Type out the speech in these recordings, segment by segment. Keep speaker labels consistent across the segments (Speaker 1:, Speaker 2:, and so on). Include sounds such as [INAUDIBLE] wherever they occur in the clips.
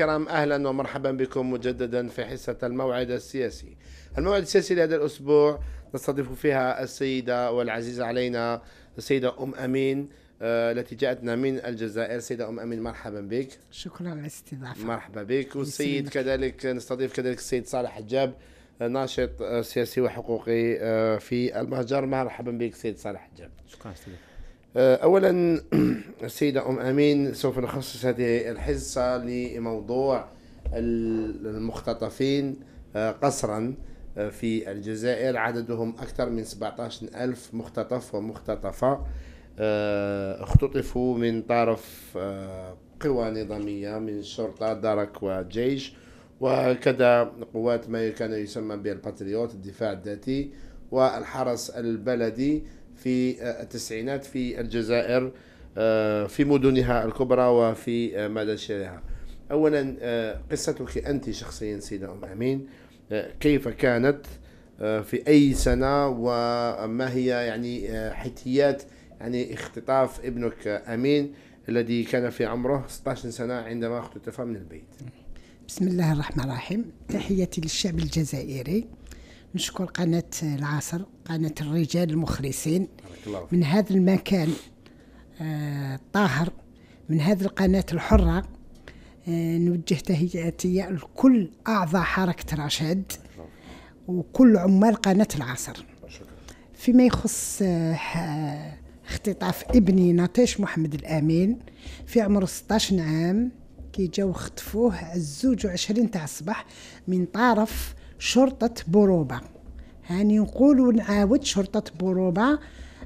Speaker 1: الكرام اهلا ومرحبا بكم مجددا في حصه الموعد السياسي. الموعد السياسي لهذا الاسبوع نستضيف فيها السيده والعزيزه علينا السيده ام امين آه، التي جاءتنا من الجزائر سيدة أم أمين مرحبا بك شكرا
Speaker 2: على الاستضافة
Speaker 1: مرحبا بك والسيد كذلك نستضيف كذلك السيد صالح حجاب آه، ناشط آه، سياسي وحقوقي في المهجر مرحبا بك سيد صالح حجاب شكرا سيدي آه، أولا [CLEARS THROAT] السيدة أم أمين سوف نخصص هذه الحصة لموضوع المختطفين آه، قسرا آه، في الجزائر عددهم أكثر من 17 ألف مختطف ومختطفة اختطفوا من طرف قوى نظامية من شرطة درك وجيش وكذا قوات ما كان يسمى بالباتريوت الدفاع الذاتي والحرس البلدي في آه، التسعينات في الجزائر آه، في مدنها الكبرى وفي آه، مدى شرها اولا قصتك انت شخصيا سيده ام امين كيف كانت في اي سنه وما هي يعني حيتيات يعني اختطاف ابنك امين الذي كان في عمره 16 سنه عندما اختطف من البيت
Speaker 2: بسم الله الرحمن الرحيم تحياتي للشعب الجزائري نشكر قناة العصر قناة الرجال المخلصين من هذا المكان الطاهر آه، من هذه القناة الحرة آه، نوجه تهيئتي لكل أعضاء حركة رشاد وكل عمال قناة العصر فيما يخص آه، اختطاف ابني نطيش محمد الامين في عمر 16 عام كي جاو خطفوه الزوج وعشرين تاع الصباح من طرف شرطة بروبا هاني يعني نقول نعاود شرطة بروبا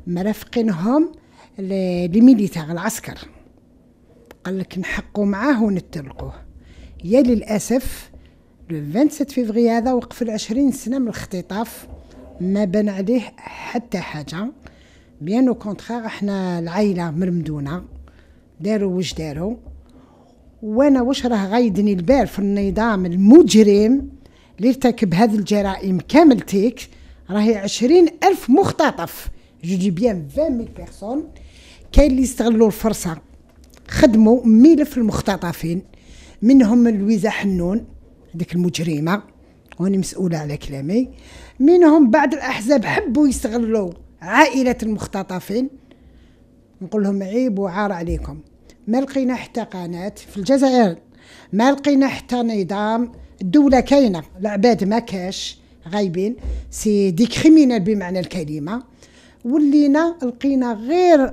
Speaker 2: مرافقينهم لميليتار العسكر قال لك نحقوا معاه ونتلقوه يا للأسف 27 فيفري هذا وقف العشرين سنة من الاختطاف ما بان عليه حتى حاجة بيان او كونتخار احنا العائلة مرمدونة داروا واش داروا وانا واش راه غايدني البال في النظام المجرم اللي ارتكب هذه الجرائم كامل تيك راهي عشرين ألف مختطف جوجي بيان فان ميل بيرسون كاين اللي يستغلوا الفرصة خدموا ملف المختطفين منهم لويزا حنون هذيك المجرمة وأنا مسؤولة على كلامي منهم بعض الأحزاب حبوا يستغلوا عائلة المختطفين نقول لهم عيب وعار عليكم ما لقينا حتى قناة في الجزائر ما لقينا حتى نظام الدولة كاينة العباد ما كاش غايبين سي دي كريمينال بمعنى الكلمة ولينا لقينا غير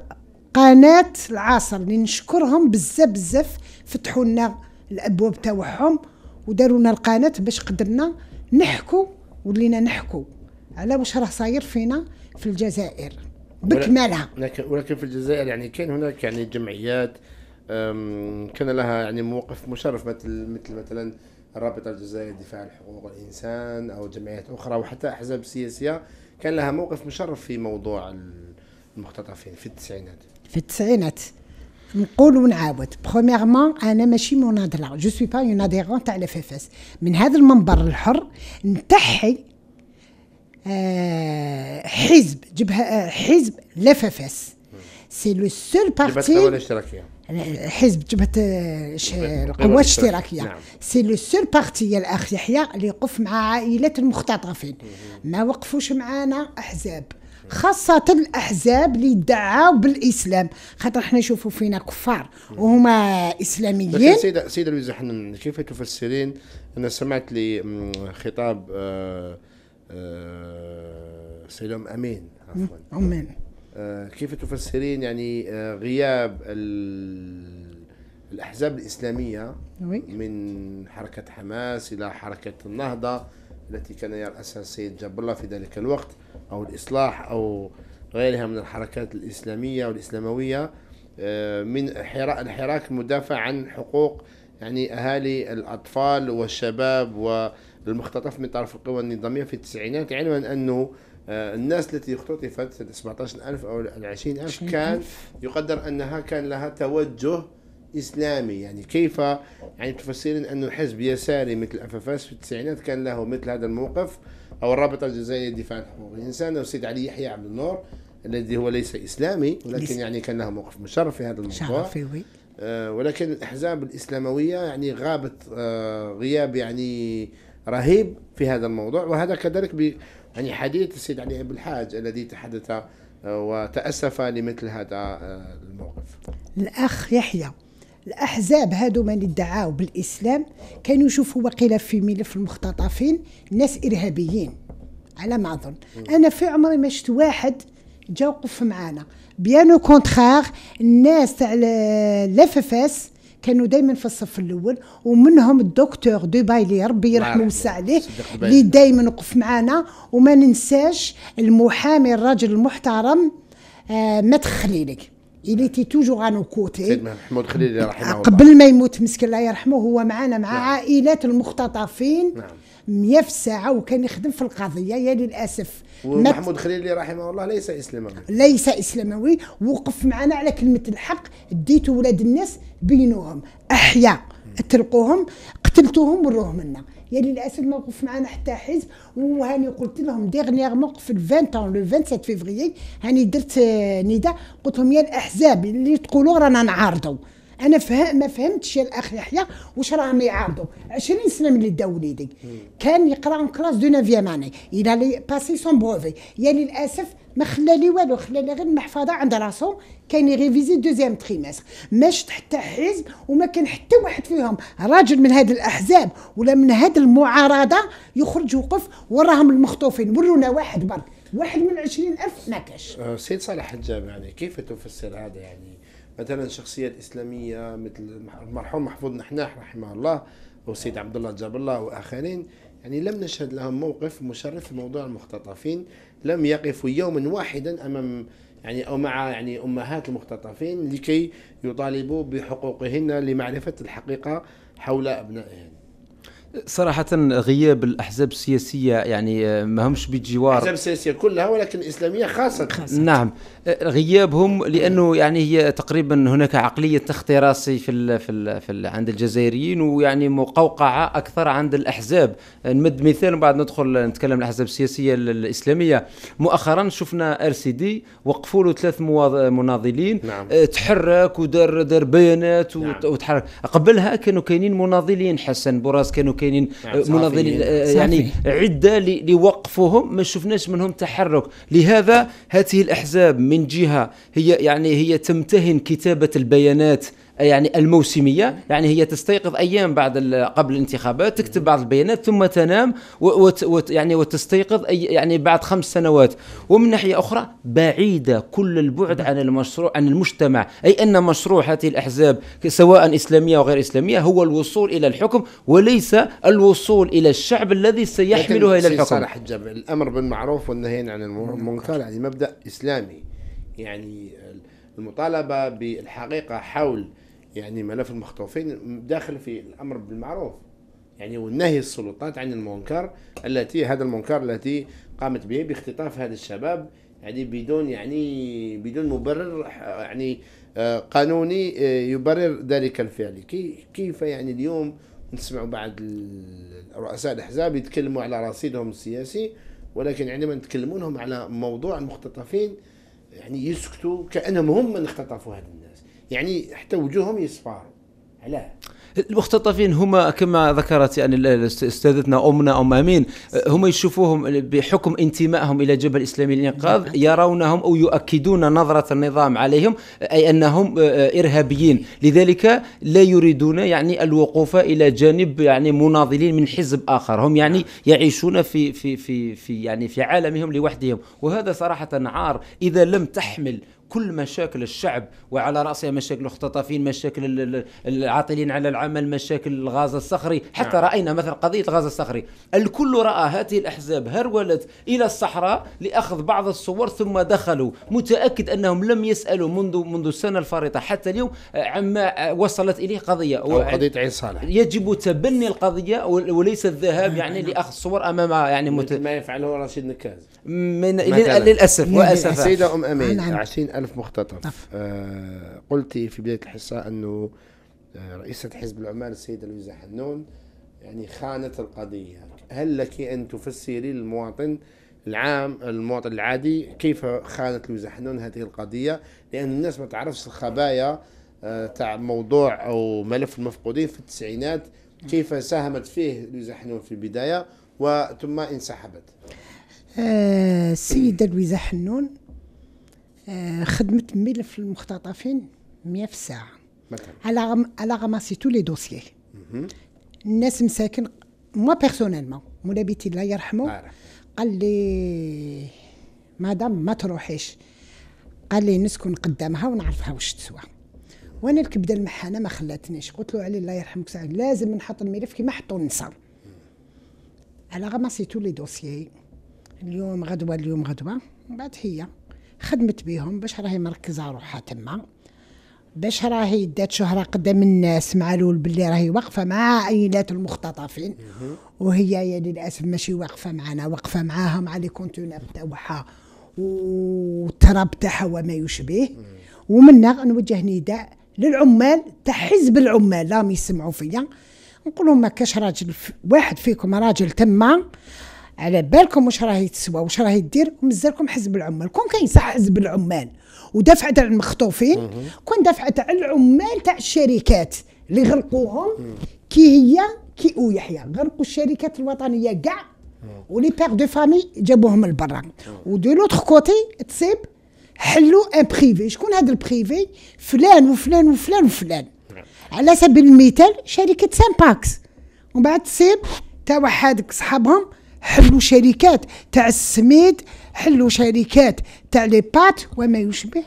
Speaker 2: قناة العصر اللي نشكرهم بزاف بزاف فتحوا لنا الابواب تاعهم وداروا لنا القناة باش قدرنا نحكوا ولينا نحكوا على واش راه صاير فينا في الجزائر بكمالها
Speaker 1: ولكن, ولكن في الجزائر يعني كان هناك يعني جمعيات كان لها يعني موقف مشرف مثل مثل مثلا الرابطه الجزائريه للدفاع عن حقوق الانسان او جمعيات اخرى وحتى احزاب سياسيه كان لها موقف مشرف في موضوع المختطفين في التسعينات
Speaker 2: في التسعينات نقول ونعاود برومييرمون انا ماشي مناضله جو سوي با اون اديرون تاع لي اف من هذا المنبر الحر نتحي آه، حزب جبهه آه، حزب لي اف سي لو سول بارتي الاشتراكيه حزب جبهه آه، القوات الاشتراكيه نعم. سي لو سول بارتي يا الاخ يحيى اللي يقف مع عائلات المختطفين ما وقفوش معانا احزاب خاصة الأحزاب اللي يدعوا بالإسلام خاطر حنا نشوفوا فينا كفار وهما إسلاميين
Speaker 1: سيدة سيدة لويزا حنان كيف تفسرين أنا سمعت لي خطاب السيدة آه، آه، أم أمين عفوا أمين آه، كيف تفسرين يعني آه، غياب الأحزاب الإسلامية نعم. من حركة حماس إلى حركة النهضة التي كان يرأسها السيد جاب الله في ذلك الوقت أو الإصلاح أو غيرها من الحركات الإسلامية والإسلاموية آه، من الحراك المدافع عن حقوق يعني أهالي الأطفال والشباب والمختطف من طرف القوى النظامية في التسعينات علما أنه آه، الناس التي اختطفت 17000 او 20000 كان يقدر انها كان لها توجه اسلامي يعني كيف يعني تفسرين انه حزب يساري مثل اففاس في التسعينات كان له مثل هذا الموقف او الرابطه الجزائريه للدفاع عن حقوق الانسان والسيد علي يحيى عبد النور الذي هو ليس اسلامي ولكن يعني كان له موقف مشرف في هذا الموضوع آه ولكن الاحزاب الاسلامويه يعني غابت آه غياب يعني رهيب في هذا الموضوع وهذا كذلك يعني حديث السيد علي بن الحاج الذي تحدث آه، وتأسف لمثل هذا آه، الموقف
Speaker 2: الأخ يحيى الاحزاب هادو من ادعاو بالاسلام كانوا يشوفوا وقيلا في ملف المختطفين ناس ارهابيين على ما اظن انا في عمري ما شفت واحد جا وقف معانا بيانو كونتخار الناس تاع لاففاس كانوا دائما في الصف الاول ومنهم الدكتور دو اللي ربي يرحمه ويسع عليه اللي دائما وقف معنا وما ننساش المحامي الراجل المحترم آه مدخ خليلك il تي توجور أنو كوتي côtés
Speaker 1: محمود خليل رحمه آه، الله قبل
Speaker 2: ما يموت مسك الله يرحمه هو معنا مع نعم. عائلات المختطفين نعم. 100 في الساعه وكان يخدم في القضيه يا للاسف ومحمود
Speaker 1: خليلي رحمه الله ليس اسلاموي
Speaker 2: ليس اسلاموي وقف معنا على كلمه الحق ديتوا ولاد الناس بينوهم احيا تلقوهم قتلتوهم وروهم منا يا للاسف ما وقف معنا حتى حزب وهاني قلت لهم ديغنيغمون قبل 20 لو 27 فيفري هاني درت نداء قلت لهم يا الاحزاب اللي تقولوا رانا نعارضوا انا فهم ما فهمتش الاخ يحيى واش راهم يعارضوا 20 سنه ملي داو وليدي كان يقرا اون كلاس دو نافيام اني الى لي باسي سون بروفي يا للاسف ما خلى لي والو خلى لي غير المحفظه عند راسو كان يريفيزي دوزيام تريمستر ما شفت حتى حزب وما كان حتى واحد فيهم راجل من هاد الاحزاب ولا من هاد المعارضه يخرج وقف وراهم المخطوفين ورونا واحد برك واحد من 20 ألف ما كاش
Speaker 1: أه، سيد صالح الجامعي كيف تفسر هذا يعني مثلا شخصيات اسلاميه مثل المرحوم محفوظ نحناح رحمه الله والسيد عبد الله جاب الله واخرين يعني لم نشهد لهم موقف مشرف في موضوع المختطفين لم يقفوا يوما واحدا امام يعني او مع يعني امهات المختطفين لكي يطالبوا بحقوقهن لمعرفه الحقيقه حول ابنائهن
Speaker 3: صراحة غياب الأحزاب السياسية يعني آه، ما همش بجوار الأحزاب
Speaker 1: السياسية كلها ولكن الإسلامية خاصة, خاصة. نعم
Speaker 3: آه، غيابهم لأنه يعني هي تقريبا هناك عقلية اختراسي في الـ في الـ في الـ عند الجزائريين ويعني مقوقعة أكثر عند الأحزاب نمد مثال بعد ندخل نتكلم الأحزاب السياسية الإسلامية مؤخرا شفنا ار سي دي وقفوا له ثلاث مناضلين نعم. آه، تحرك ودار دار بيانات نعم. وتحرك قبلها كانوا كاينين مناضلين حسن بوراس كانوا كاينين يعني آه، منظمين آه، يعني عده لوقفهم ما شفناش منهم تحرك لهذا هذه الاحزاب من جهه هي يعني هي تمتهن كتابه البيانات يعني الموسميه يعني هي تستيقظ ايام بعد قبل الانتخابات تكتب بعض البيانات ثم تنام وت وت يعني وتستيقظ أي يعني بعد خمس سنوات ومن ناحيه اخرى بعيده كل البعد عن المشروع عن المجتمع اي ان مشروع هذه الاحزاب سواء اسلاميه او غير اسلاميه هو الوصول الى الحكم وليس الوصول الى الشعب الذي سيحملها الى الحكم صالح
Speaker 1: الامر بالمعروف والنهي عن المنكر يعني مبدا اسلامي يعني المطالبه بالحقيقه حول يعني ملف المخطوفين داخل في الامر بالمعروف يعني ونهي السلطات عن المنكر التي هذا المنكر التي قامت به باختطاف هذا الشباب يعني بدون يعني بدون مبرر يعني آه، قانوني آه، يبرر ذلك الفعل كيف يعني اليوم نسمع بعض رؤساء الاحزاب يتكلموا على رصيدهم السياسي ولكن عندما نتكلمونهم على موضوع المختطفين يعني يسكتوا كانهم هم من اختطفوا هذا الناس يعني حتى وجوههم يصفاروا علاه
Speaker 3: المختطفين هما كما ذكرت يعني استاذتنا امنا ام امين هما يشوفوهم بحكم انتمائهم الى جبهه الاسلامي للانقاذ نعم. يرونهم او يؤكدون نظره النظام عليهم اي انهم آه، آه، ارهابيين لذلك لا يريدون يعني الوقوف الى جانب يعني مناضلين من حزب اخر هم يعني نعم. يعيشون في في في في يعني في عالمهم لوحدهم وهذا صراحه عار اذا لم تحمل كل مشاكل الشعب وعلى راسها مشاكل المختطفين مشاكل العاطلين على العمل مشاكل الغاز الصخري حتى نعم. راينا مثلا قضيه الغاز الصخري الكل راى هذه الاحزاب هرولت الى الصحراء لاخذ بعض الصور ثم دخلوا متاكد انهم لم يسالوا منذ منذ السنه الفارطه حتى اليوم آه، عما وصلت اليه قضيه أو قضيه عين صالح يجب تبني القضيه وليس الذهاب يعني نعم. لاخذ صور امام يعني مت... ما يفعله رشيد نكاز من للاسف نعم. واسف
Speaker 1: سيده ام امين نعم. ألف مختطف نعم. أف. آه، قلت في بداية الحصة أنه آه، رئيسة حزب العمال السيدة لويزا حنون يعني خانت القضية هل لك أن تفسري للمواطن العام المواطن العادي كيف خانت لويزا حنون هذه القضية لأن الناس ما تعرفش الخبايا آه، تاع موضوع أو ملف المفقودين في التسعينات كيف ساهمت فيه لويزا حنون في البداية وثم انسحبت
Speaker 2: السيدة لويزا حنون آه، خدمت ملف المختطفين 100 في الساعه مثلا على على غماسي تو لي دوسيي الناس مساكن موا بيرسونيلمون مولا بيتي الله يرحمه قال لي مدام ما تروحيش قال لي نسكن قدامها ونعرفها واش تسوى وانا الكبده المحانه ما خلاتنيش قلت له علي الله يرحمك سعيد لازم نحط الملف كيما حطوا النساء على غماسي تو لي دوسيي اليوم غدوه اليوم غدوه من بعد هي خدمت بيهم باش راهي مركزه روحها تما باش راهي دات شهره قدام الناس معلول باللي راهي واقفه مع عائلات المختطفين وهي يا للاسف ماشي واقفه معنا واقفه معاها مع لي تاعها والتراب تاعها وما يشبه هنا نوجه نداء للعمال تاع حزب العمال راهم يسمعوا فيا نقول لهم ما كاش راجل واحد فيكم راجل تما على بالكم واش راه يتسوى واش راه يدير ومازالكم حزب العمال كون كاين صح حزب العمال ودافعت على المخطوفين كون دافعت على العمال تاع الشركات اللي غرقوهم كي هي كي او يحيى غرقوا الشركات الوطنيه كاع ولي بيغ دو فامي جابوهم لبرا ودو لوتر كوتي تصيب حلوا ان بريفي شكون هذا البريفي فلان وفلان وفلان وفلان على سبيل المثال شركه سامباكس ومن بعد تصيب تا واحد صحابهم حلوا شركات تاع السميد حلوا شركات تاع لي بات وما يشبه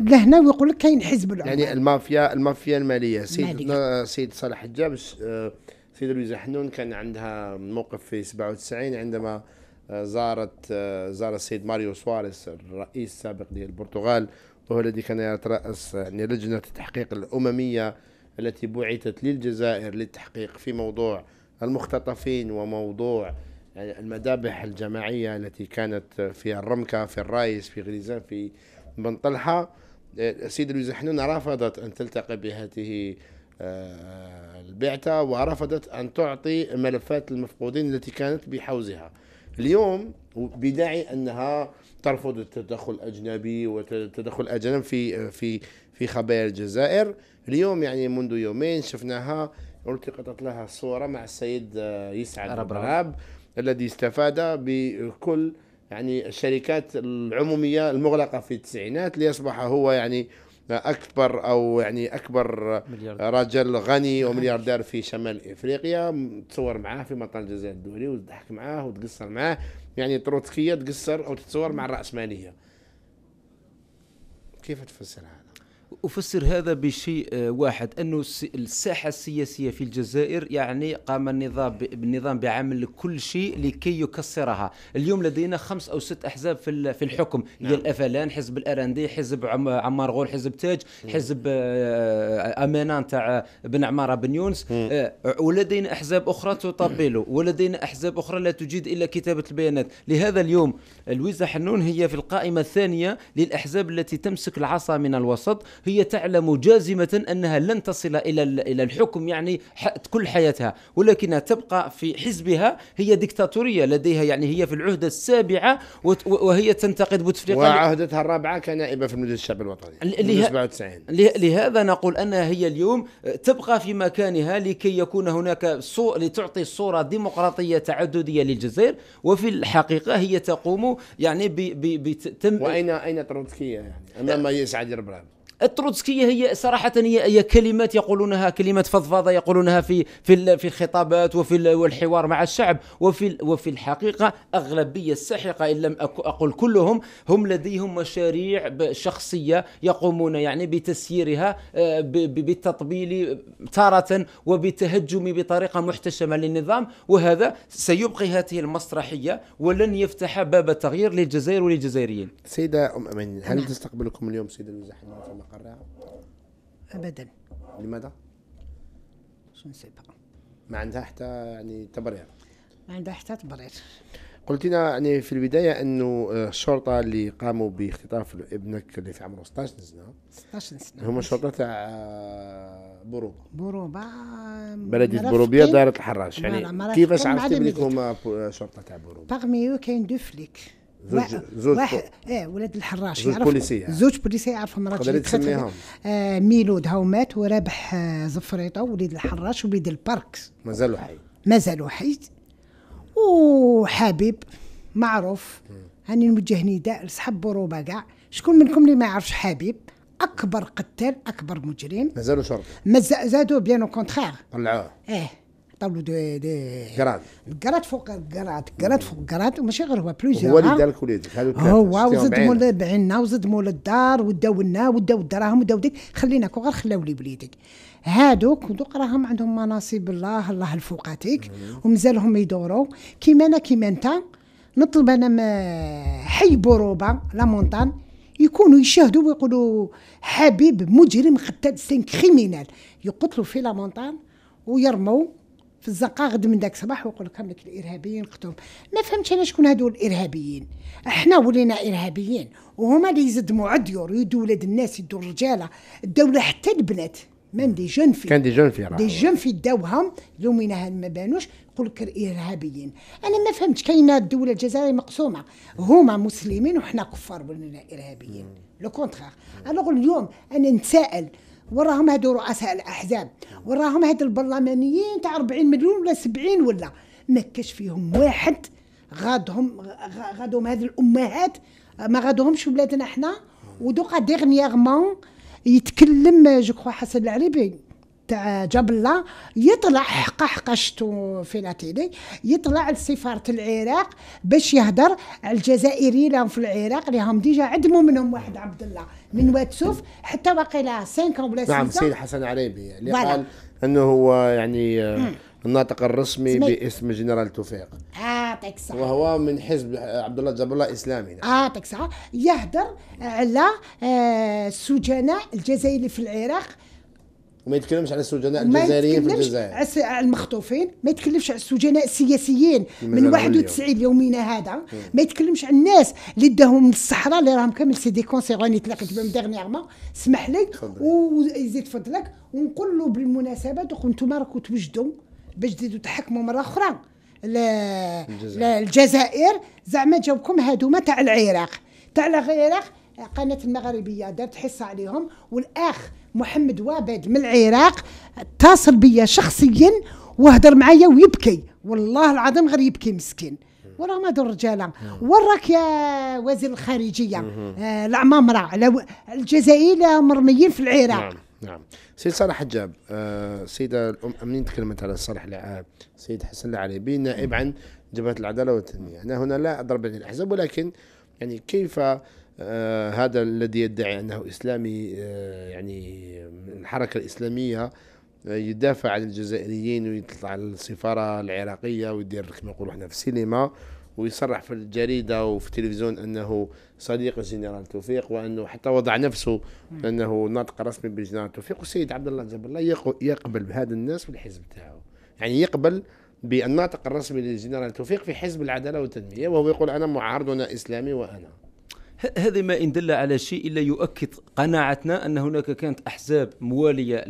Speaker 2: لهنا ويقول لك كاين حزب
Speaker 1: العمال يعني المافيا المافيا الماليه سيد سيد صالح حجاب آه، سيد لويزا حنون كان عندها موقف في 97 عندما آه، زارت آه، زار السيد ماريو سواريس الرئيس السابق للبرتغال وهو الذي كان يترأس يعني لجنة التحقيق الأممية التي بعثت للجزائر للتحقيق في موضوع المختطفين وموضوع المذابح الجماعية التي كانت في الرمكة في الرايس في غليزان في بن طلحة السيدة لويزا حنون رفضت أن تلتقي بهذه آه، البعثة ورفضت أن تعطي ملفات المفقودين التي كانت بحوزها اليوم بداعي أنها ترفض التدخل الأجنبي وتدخل الأجنبي في في في خبايا الجزائر اليوم يعني منذ يومين شفناها التقطت لها صورة مع السيد آه، يسعد ربراب رب. الذي استفاد بكل يعني الشركات العمومية المغلقة في التسعينات ليصبح هو يعني اكبر او يعني اكبر ملياردير. رجل غني نعم. وملياردير في شمال افريقيا تصور معاه في مطار الجزائر الدولي وتضحك معاه وتقصر معاه يعني تروتسكيه تقصر او تتصور مع الراسماليه كيف تفسر هذا؟
Speaker 3: أفسر هذا بشيء آه، واحد أن الساحة السياسية في الجزائر يعني قام النظام بالنظام بعمل كل شيء لكي يكسرها اليوم لدينا خمس أو ست أحزاب في في الحكم نعم. هي الأفلان حزب الأرندي حزب عمار غول حزب تاج حزب آه، آه، أمانة تاع بن عمارة بن يونس ولدينا أحزاب أخرى تطبل ولدينا أحزاب أخرى لا تجيد إلا كتابة البيانات لهذا اليوم لويزا حنون هي في القائمة الثانية للأحزاب التي تمسك العصا من الوسط هي تعلم جازمة أنها لن تصل إلى إلى الحكم يعني كل حياتها ولكنها تبقى في حزبها هي ديكتاتورية لديها يعني هي في العهدة السابعة وهي تنتقد بوتفليقة وعهدتها
Speaker 1: الرابعة كنائبة في المجلس الشعب الوطني له... 97
Speaker 3: لهذا نقول أنها هي اليوم تبقى في مكانها لكي يكون هناك صو... لتعطي صورة ديمقراطية تعددية للجزائر وفي الحقيقة هي تقوم يعني بتم وأين
Speaker 1: أين تروتسكية يعني أمام أه. يسعد البرام
Speaker 3: التروتسكيه هي صراحه هي هي كلمات يقولونها كلمات فضفاضه يقولونها في في في الخطابات وفي والحوار مع الشعب وفي وفي الحقيقه اغلبيه الساحقه ان لم اقل كلهم هم لديهم مشاريع شخصيه يقومون يعني بتسييرها آه، بالتطبيل تاره وبتهجم بطريقه محتشمه للنظام وهذا سيبقي هذه المسرحيه ولن يفتح باب التغيير للجزائر وللجزائريين.
Speaker 1: سيده ام امين هل تستقبلكم اليوم سيده المزاحمه القراعة؟ أبدا لماذا؟ شو نسيبها ما عندها حتى يعني تبرير
Speaker 2: ما عندها حتى تبرير
Speaker 1: قلت لنا يعني في البداية أنه آه، الشرطة اللي قاموا باختطاف ابنك اللي في عمره 16 سنة
Speaker 2: 16 سنة هم الشرطة
Speaker 1: تاع بروبة
Speaker 2: بروبة بلدية بروبية دارت الحراج يعني كيفاش عرفتي بلي هما شرطة تاع بروبة يو كاين دو فليك زوج زوج واحد ايه ولاد الحراش زوج بوليسية زوج بوليسية يعرفهم تقدري تسميهم آه ميلود هاو مات ورابح آه زفريطة وليد الحراش وليد الباركس مازالوا حي مازالوا حي وحبيب معروف هاني نوجه نداء لصحاب بروبا كاع شكون منكم اللي ما يعرفش حبيب اكبر قتال اكبر مجرم مازالوا شرطي مازالوا بيان كونتخار طلعوه ايه طابلو دي دي قراد قراد فوق قراد قراد فوق قراد ماشي غير هو بلوزيغ هو اللي دارك
Speaker 1: وليدك هو وزدموا
Speaker 2: بعنا مول الدار وداو لنا وداو الدراهم وداو ديك خليناك وغير خلاو لي بليدك هادوك ودوك راهم عندهم مناصب الله الله الفوقاتك ومازالهم يدوروا كيما انا كيما انت نطلب انا حي بوروبا لا مونتان يكونوا يشاهدوا ويقولوا حبيب مجرم قتاد سين كريمينال يقتلوا في لا مونتان ويرموا في الزنقه غد من داك الصباح ويقول لك الارهابيين قتلهم ما فهمتش انا شكون هادو الارهابيين احنا ولينا ارهابيين وهما اللي يزدموا على الديور يدوا ولاد الناس يدوا الرجاله الدوله حتى البنات ميم دي جون في كان
Speaker 1: دي جون في دي جون
Speaker 2: في داوهم لومينا ما بانوش يقول لك الارهابيين انا ما فهمتش كاينه الدوله الجزائريه مقسومه هما مسلمين وحنا كفار ولينا ارهابيين لو كونترير الوغ اليوم انا نتساءل وراهم هادو رؤساء الاحزاب وراهم هاد البرلمانيين تاع 40 مليون ولا 70 ولا ما كاش فيهم واحد غادهم غادهم هاد الامهات ما غادهمش ولادنا حنا ودوكا ديغنيغمون يتكلم جو كخوا حسن العريبي تاع جبله يطلع قحقشتو في لاتيلي يطلع لسفاره العراق باش يهدر على الجزائريين اللي في العراق اللي هم ديجا عدموا منهم واحد عبد الله من واتسوف حتى واقيلا 5 ولا 6 نعم سيد
Speaker 1: حسن عليبي اللي قال انه هو يعني آه، الناطق الرسمي سمي. باسم جنرال توفيق
Speaker 2: اعطيك آه صح
Speaker 1: وهو من حزب عبد الله جاب الله اسلامي
Speaker 2: نعم. اعطيك آه صح يهدر على آه، السجناء الجزائري في العراق
Speaker 1: وما يتكلمش على السجناء الجزائريين في الجزائر
Speaker 2: على المخطوفين ما يتكلمش على السجناء السياسيين من, 91 يومنا هذا ما يتكلمش على الناس اللي داهم الصحراء اللي راهم كامل سي دي كونسي راني تلاقيت بهم ديغنيغمون اسمح لي ويزيد فضلك ونقول له بالمناسبه دوك انتم راكم توجدوا باش تزيدوا تحكموا مره اخرى الجزائر زعما جاوبكم هادوما تاع العراق تاع العراق قناه المغربيه دارت حصه عليهم والاخ محمد وابد من العراق اتصل بيا شخصيا وهدر معايا ويبكي والله العظيم غير يبكي مسكين وراه ما دور رجاله وراك يا وزير الخارجيه آه العمامره على الجزائر مرميين في العراق
Speaker 1: نعم نعم سيد صالح حجاب آه سيدة الأم أمين تكلمت على صالح العاب سيد حسن العليبي نائب عن جبهة العدالة والتنمية أنا هنا لا أضرب الأحزاب ولكن يعني كيف آه هذا الذي يدعي انه اسلامي آه يعني الحركه الاسلاميه آه يدافع عن الجزائريين ويطلع على السفاره العراقيه ويدير كما يقولوا احنا في السينما ويصرح في الجريده وفي التلفزيون انه صديق الجنرال توفيق وانه حتى وضع نفسه انه ناطق رسمي بالجنرال توفيق والسيد عبد الله جاب الله يقبل بهذا الناس والحزب تاعه يعني يقبل بالناطق الرسمي للجنرال توفيق في حزب العداله والتنميه وهو يقول انا معارض وانا اسلامي وانا هذا ما
Speaker 3: إن دل على شيء إلا يؤكد قناعتنا أن هناك كانت أحزاب موالية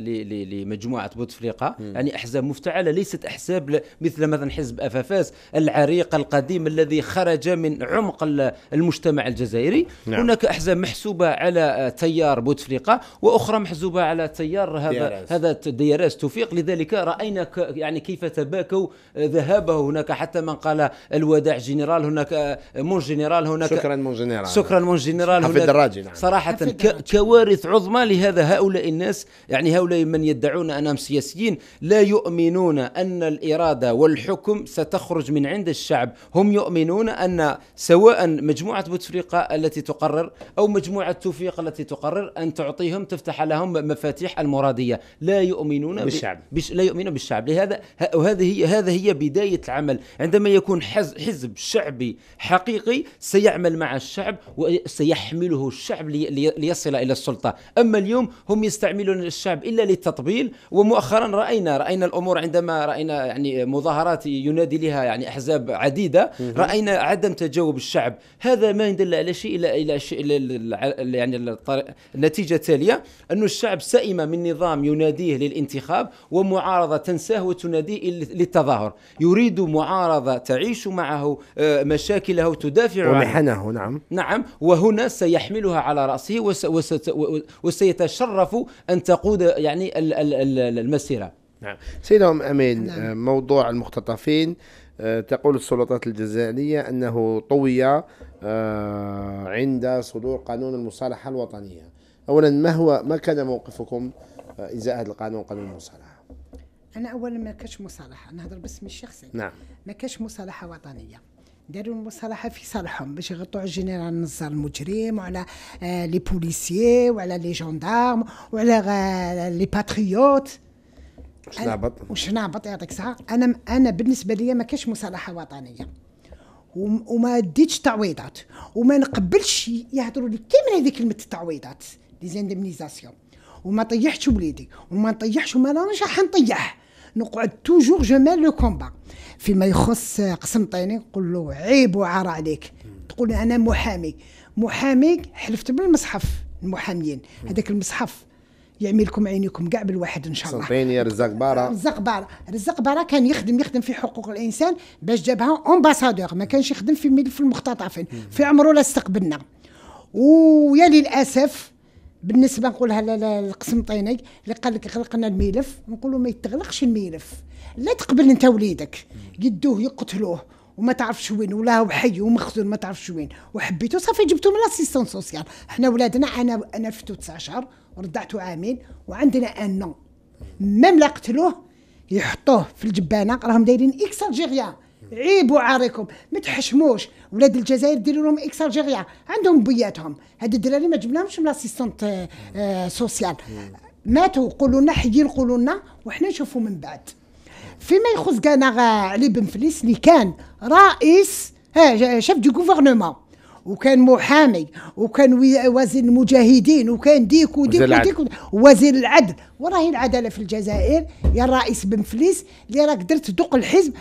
Speaker 3: لمجموعة بوتفليقة يعني أحزاب مفتعلة ليست أحزاب مثل مثلا حزب أفافاس العريق القديم الذي خرج من عمق المجتمع الجزائري نعم. هناك أحزاب محسوبة على آه، تيار بوتفليقة وأخرى محسوبة على تيار هذا ديارس. هذا ديارس توفيق لذلك رأينا يعني كيف تباكوا آه، ذهابه هناك حتى من قال الوداع جنرال هناك آه، مون جنرال هناك شكرا مون جنرال شكرا جنرال مون جنرال حفيد الدراجي نعم. صراحة كوارث عظمى لهذا هؤلاء الناس يعني هؤلاء من يدعون أنهم سياسيين لا يؤمنون أن الإرادة والحكم ستخرج من عند الشعب هم يؤمنون أن سواء مجموعة بوتفليقة التي تقرر أو مجموعة توفيق التي تقرر أن تعطيهم تفتح لهم مفاتيح المرادية لا يؤمنون بالشعب بش لا يؤمنون بالشعب لهذا وهذه هي هذا هي بداية العمل عندما يكون حزب شعبي حقيقي سيعمل مع الشعب و سيحمله الشعب ليصل إلى السلطة أما اليوم هم يستعملون الشعب إلا للتطبيل ومؤخرا رأينا رأينا الأمور عندما رأينا يعني مظاهرات ينادي لها يعني أحزاب عديدة رأينا عدم تجاوب الشعب هذا ما يدل على شيء الا إلى شيء يعني النتيجة التالية أن الشعب سئم من نظام يناديه للانتخاب ومعارضة تنساه وتناديه للتظاهر يريد معارضة تعيش معه آه، مشاكله تدافع عنه ومحنه نعم نعم وهنا سيحملها على رأسه وسيتشرف أن تقود يعني
Speaker 1: المسيرة نعم سيدة أمين نعم. آه، موضوع المختطفين آه، تقول السلطات الجزائرية أنه طوي آه، عند صدور قانون المصالحة الوطنية أولا ما هو ما كان موقفكم إزاء هذا القانون
Speaker 2: قانون المصالحة أنا أولا ما كاش مصالحة نهضر باسمي الشخصي نعم ما كاش مصالحة وطنية داروا المصالحه في صالحهم باش يغطوا على الجنرال نزار المجرم وعلى آه، لي بوليسيي وعلى لي جوندارم وعلى آه، لي باتريوت واش وشنعبط يعطيك الصحه انا انا بالنسبه لي ما كاش مصالحه وطنيه وما ديتش تعويضات وما نقبلش يهضروا لي كامل هذه كلمه التعويضات لي وما طيحتش وليدي وما نطيحش وما رانيش حنطيح نطيح نقعد توجور جو لو كومبا فيما يخص قسنطيني نقول له عيب وعار عليك تقول انا محامي محامي حلفت بالمصحف المحاميين هذاك المصحف يعمي لكم عينيكم كاع بالواحد ان شاء الله
Speaker 1: قسنطيني رزاق بارا
Speaker 2: رزاق بارا رزاق بارا كان يخدم يخدم في حقوق الانسان باش جابها امباسادور ما كانش يخدم في ملف المختطفين في عمره لا استقبلنا ويا للاسف بالنسبه نقولها للقسنطيني اللي قال لك غلقنا الملف نقول له ما يتغلقش الملف لا تقبل انت وليدك يدوه يقتلوه وما تعرفش وين ولا هو حي ومخزون ما تعرفش وين وحبيته صافي جبته من لاسيستون سوسيال حنا ولادنا انا انا فتو 19 ورضعته عامين وعندنا ان ميم لا قتلوه يحطوه في الجبانه راهم دايرين اكس الجيريان عيبوا عاريكم ما تحشموش ولاد الجزائر ديروا لهم اكس الجيريا عندهم بياتهم هاد الدراري ما جبناهمش من لاسيستونت آه، سوسيال ماتوا قولوا لنا حيين قولوا لنا وحنا نشوفوا من بعد فيما يخص كان علي بن فليس اللي كان رئيس آه، شيف دو غوفرنمون وكان محامي وكان وزير المجاهدين وكان ديك وديك وزير وديك, العدل. وزير العدل وراهي العداله في الجزائر يا الرئيس بن فليس اللي راك درت دوق الحزب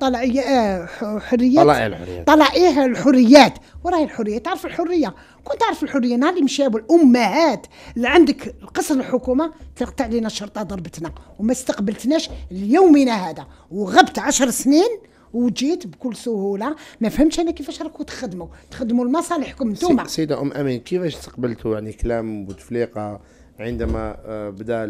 Speaker 2: طلع آه، حريات طلع الحريات طلع إيه الحريات وراهي الحريه تعرف الحريه كنت تعرف الحريه نهار اللي مشاو الامهات اللي عندك قصر الحكومه تقطع علينا الشرطه ضربتنا وما استقبلتناش ليومنا هذا وغبت عشر سنين وجيت بكل سهوله ما فهمتش انا كيفاش راكم تخدموا تخدموا لمصالحكم نتوما
Speaker 1: سيده ام امين كيفاش تقبلتوا يعني كلام بوتفليقه عندما آه، بدا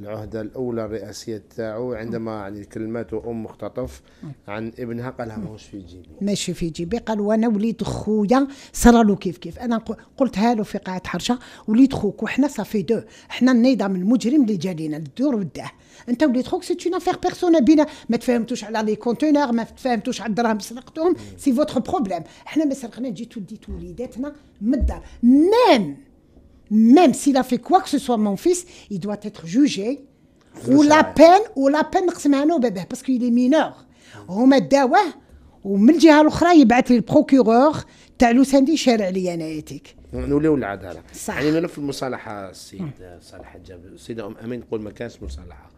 Speaker 1: العهدة الأولى الرئاسية تاعو عندما يعني كلمته أم مختطف عن ابنها قالها ماهوش في جيبي
Speaker 2: ماشي في جيبي قال وأنا وليد خويا صرالو كيف كيف أنا قلتها له في قاعة حرشة وليد خوك وحنا صافي دو حنا النظام المجرم اللي جالينا الدور وداه أنت وليد خوك سيت اون أفير بيرسونيل بينا ما تفاهمتوش على لي كونتينر ما تفاهمتوش على الدراهم سرقتهم سي فوتر بروبليم حنا ما سرقنا جيتو وديت وليداتنا من الدار ميم même s'il a fait quoi que ce soit mon fils, il doit être jugé. Ou la peine ou la peine parce qu'il est mineur. هما داوه ومن الجهه الاخرى يبعث لي البروكيرور تاع لوساندي شارع لي انا ياتيك
Speaker 1: نوليو العداله صح يعني ملف المصالحه السيد صالح الجابر السيده ام امين تقول ما كانش مصالحه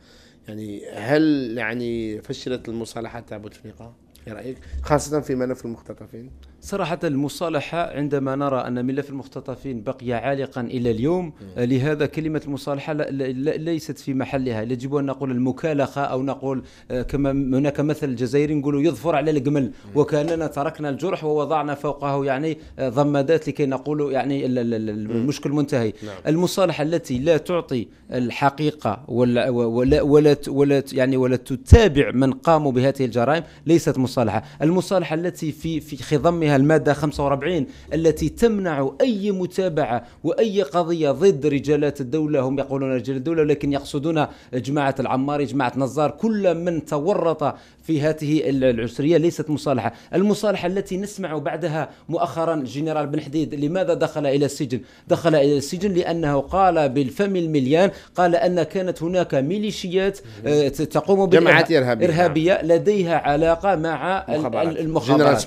Speaker 1: يعني هل يعني فشلت المصالحه تاع بوتفليقه؟ إيه رايك خاصه في ملف المختطفين صراحه المصالحه عندما نرى ان
Speaker 3: ملف المختطفين بقي عالقا الى اليوم م. لهذا كلمه المصالحه ليست في محلها يجب ان نقول المكالخه او نقول آه، كما هناك مثل جزائري نقولوا يظفر على الجمل وكاننا تركنا الجرح ووضعنا فوقه يعني آه، ضمادات لكي نقول يعني المشكل منتهي نعم. المصالحه التي لا تعطي الحقيقه ولا ولا ولا, ولا يعني ولا تتابع من قاموا بهذه الجرائم ليست المصالحه، المصالحه التي في في خضمها الماده 45 التي تمنع اي متابعه واي قضيه ضد رجالات الدوله هم يقولون رجال الدوله لكن يقصدون جماعه العمار، جماعه نزار، كل من تورط في هذه العسريه ليست مصالحه، المصالحه التي نسمع بعدها مؤخرا الجنرال بن حديد لماذا دخل الى السجن؟ دخل الى السجن لانه قال بالفم المليان قال ان كانت هناك ميليشيات آه، تقوم جماعات إرهابية, إرهابية لديها علاقة مع المخابرات المخابرات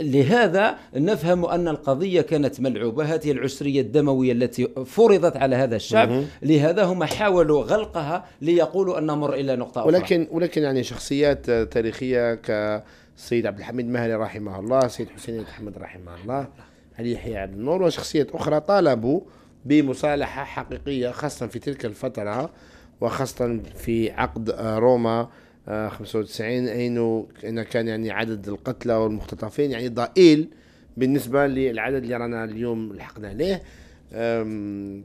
Speaker 3: لهذا نفهم أن القضية كانت ملعوبة هذه العسرية الدموية التي فرضت على هذا الشعب لهذا هم حاولوا غلقها ليقولوا أن نمر إلى نقطة ولكن
Speaker 1: أخرى. ولكن يعني شخصيات تاريخيه كسيد عبد الحميد مهلي رحمه الله سيد حسين احمد رحمه الله علي يحيى عبد النور وشخصيات اخرى طالبوا بمصالحه حقيقيه خاصه في تلك الفتره وخاصه في عقد روما 95 آه، اين كان يعني عدد القتلى والمختطفين يعني ضئيل بالنسبه للعدد اللي رانا اليوم لحقنا عليه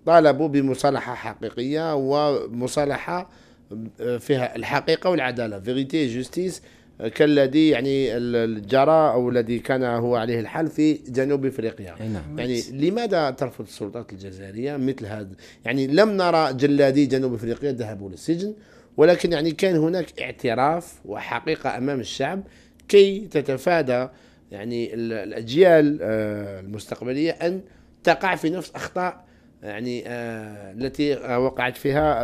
Speaker 1: طالبوا بمصالحه حقيقيه ومصالحه فيها الحقيقة والعدالة فيغيتي جوستيس كالذي يعني الجرى او الذي كان هو عليه الحال في جنوب افريقيا نعم. يعني لماذا ترفض السلطات الجزائريه مثل هذا يعني لم نرى جلادي جنوب افريقيا ذهبوا للسجن ولكن يعني كان هناك اعتراف وحقيقه امام الشعب كي تتفادى يعني الاجيال آه، المستقبليه ان تقع في نفس اخطاء يعني آه، التي وقعت فيها